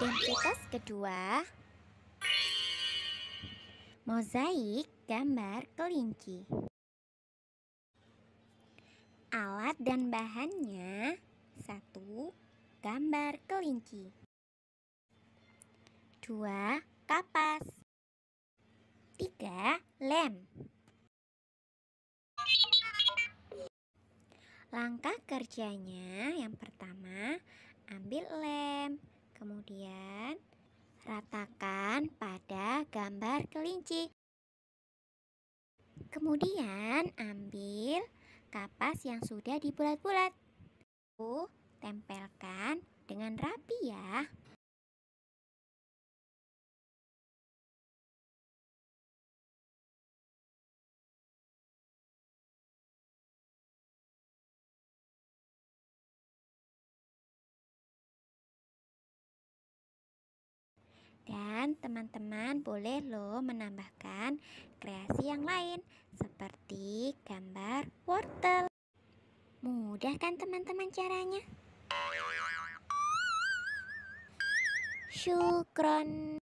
Identitas kedua Mozaik gambar kelinci Alat dan bahannya satu Gambar kelinci dua Kapas tiga Lem Langkah kerjanya yang pertama gambar kelinci. Kemudian ambil kapas yang sudah dibulat-bulat. Tempelkan dengan rapi. Dan teman-teman boleh loh menambahkan kreasi yang lain seperti gambar wortel. Mudah kan teman-teman caranya? Syukron.